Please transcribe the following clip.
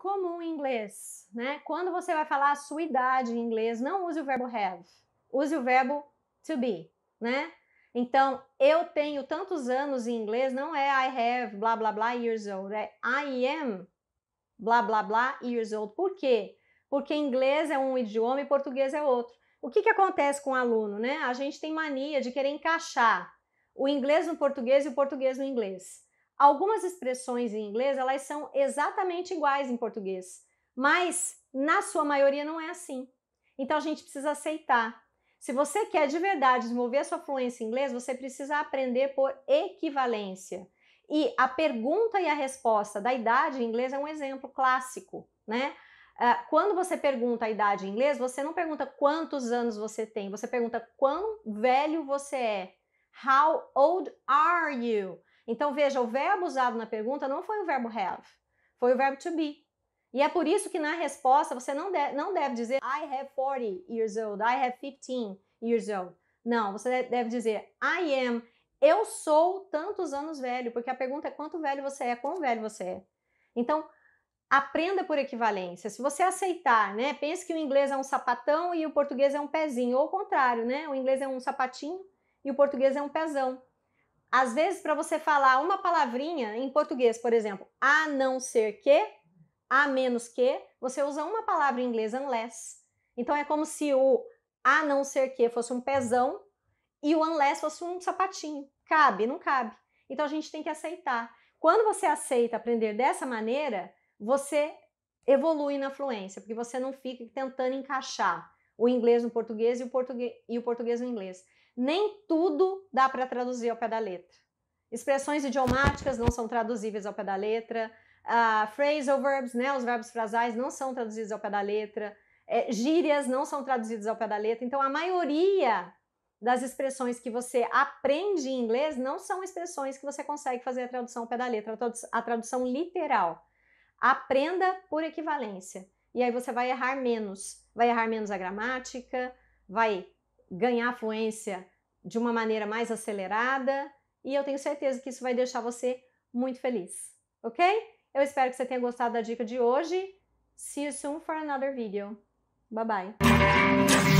comum em inglês, né? Quando você vai falar a sua idade em inglês, não use o verbo have, use o verbo to be, né? Então, eu tenho tantos anos em inglês, não é I have blá blá blá years old, é I am blá blá blá years old. Por quê? Porque inglês é um idioma e português é outro. O que, que acontece com o aluno, né? A gente tem mania de querer encaixar o inglês no português e o português no inglês. Algumas expressões em inglês, elas são exatamente iguais em português, mas na sua maioria não é assim. Então a gente precisa aceitar. Se você quer de verdade desenvolver a sua fluência em inglês, você precisa aprender por equivalência. E a pergunta e a resposta da idade em inglês é um exemplo clássico, né? Ah, quando você pergunta a idade em inglês, você não pergunta quantos anos você tem, você pergunta quão velho você é. How old are you? Então veja, o verbo usado na pergunta não foi o verbo have, foi o verbo to be. E é por isso que na resposta você não deve, não deve dizer I have 40 years old, I have 15 years old. Não, você deve dizer I am, eu sou tantos anos velho, porque a pergunta é quanto velho você é, quão velho você é. Então, aprenda por equivalência. Se você aceitar, né? Pense que o inglês é um sapatão e o português é um pezinho, ou o contrário, né? O inglês é um sapatinho e o português é um pezão. Às vezes, para você falar uma palavrinha em português, por exemplo, a não ser que, a menos que, você usa uma palavra em inglês, unless. Então, é como se o a não ser que fosse um pezão e o unless fosse um sapatinho. Cabe? Não cabe. Então, a gente tem que aceitar. Quando você aceita aprender dessa maneira, você evolui na fluência, porque você não fica tentando encaixar o inglês no português e o português, e o português no inglês nem tudo dá para traduzir ao pé da letra. Expressões idiomáticas não são traduzíveis ao pé da letra. Uh, ah, phrasal verbs, né, os verbos frasais, não são traduzidos ao pé da letra. É, gírias não são traduzidos ao pé da letra. Então, a maioria das expressões que você aprende em inglês não são expressões que você consegue fazer a tradução ao pé da letra, a tradução literal. Aprenda por equivalência. E aí você vai errar menos. Vai errar menos a gramática, vai ganhar fluência de uma maneira mais acelerada e eu tenho certeza que isso vai deixar você muito feliz, ok? Eu espero que você tenha gostado da dica de hoje. See you soon for another video. Bye bye.